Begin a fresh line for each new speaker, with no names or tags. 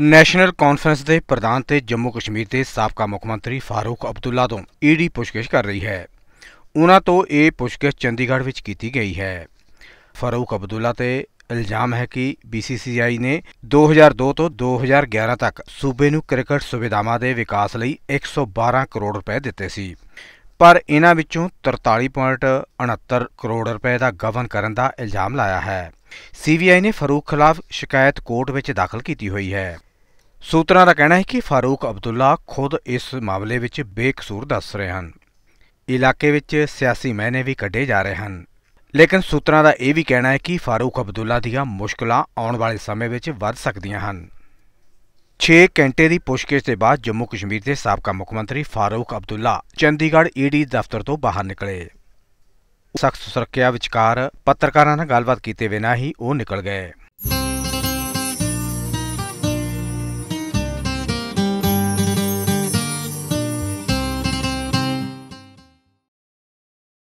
national conference ਦੇ ਪ੍ਰਧਾਨ ਤੇ ਜੰਮੂ ਕਸ਼ਮੀਰ ਦੇ ਸਾਬਕਾ ਮੁੱਖ ਮੰਤਰੀ ਫਾਰੂਕ ਅਬਦੁੱਲਾ ਤੋਂ ਈਡੀ ਪੁੱਛਗਿੱਛ ਕਰ ਰਹੀ ਹੈ ਉਹਨਾਂ ਤੋਂ ਇਹ ਪੁੱਛਗਿੱਛ ਚੰਡੀਗੜ੍ਹ ਵਿੱਚ ਕੀਤੀ ਗਈ ਹੈ ਫਾਰੂਕ ਅਬਦੁੱਲਾ ਤੇ ਇਲਜ਼ਾਮ ਹੈ ਕਿ BCCI ਨੇ 2002 ਤੋਂ 2011 ਤੱਕ ਸੂਬੇ ਨੂੰ ਕ੍ਰਿਕਟ ਸੁਵਿਧਾਵਾਂ ਦੇ ਵਿਕਾਸ ਲਈ 112 ਕਰੋੜ ਰੁਪਏ ਦਿੱਤੇ ਸੀ ਪਰ ਇਹਨਾਂ ਵਿੱਚੋਂ 43.69 ਕਰੋੜ ਰੁਪਏ ਦਾ ਗਵਨ ਕਰਨ ਦਾ ਇਲਜ਼ਾਮ ਲਾਇਆ ਹੈ ਸੀਬੀਆਈ ਨੇ ਫਾਰੂਕ ਖਿਲਾਫ ਸ਼ਿਕਾਇਤ ਕੋਰਟ ਵਿੱਚ ਦਾਖਲ ਕੀਤੀ ਹੋਈ ਹੈ ਸੂਤਰਾਂ ਦਾ ਕਹਿਣਾ ਹੈ ਕਿ ਫਾਰੂਕ ਅਬਦੁੱਲਾ ਖੁਦ ਇਸ ਮਾਮਲੇ ਵਿੱਚ ਬੇਕਸੂਰ ਦੱਸ ਰਹੇ ਹਨ ਇਲਾਕੇ ਵਿੱਚ ਸਿਆਸੀ ਮਹਿਨੇ ਵੀ ਕੱਢੇ ਜਾ ਰਹੇ ਹਨ ਲੇਕਿਨ ਸੂਤਰਾਂ ਦਾ ਇਹ ਵੀ ਕਹਿਣਾ ਹੈ ਕਿ ਫਾਰੂਕ ਅਬਦੁੱਲਾ ਦੀਆਂ ਮੁਸ਼ਕਲਾਂ ਆਉਣ ਵਾਲੇ ਸਮੇਂ ਵਿੱਚ ਵੱਧ ਸਕਦੀਆਂ ਹਨ 6 ਘੰਟੇ ਦੀ ਪੁੱਛਗਿੱਛ ਦੇ ਬਾਅਦ ਜੰਮੂ ਕਸ਼ਮੀਰ ਦੇ ਸਾਬਕਾ ਮੁੱਖ ਮੰਤਰੀ ਫਾਰੂਕ ਅਬਦੁੱਲਾ ਚੰਡੀਗੜ੍ਹ ਈਡੀ ਦਫ਼ਤਰ ਤੋਂ ਬਾਹਰ ਨਿਕਲੇ ਸਖਤ ਸੁਰੱਖਿਆ ਵਿਚਕਾਰ ਪੱਤਰਕਾਰਾਂ ਨਾਲ ਗੱਲਬਾਤ ਕੀਤੇ ਬਿਨਾਂ ਹੀ ਉਹ ਨਿਕਲ ਗਏ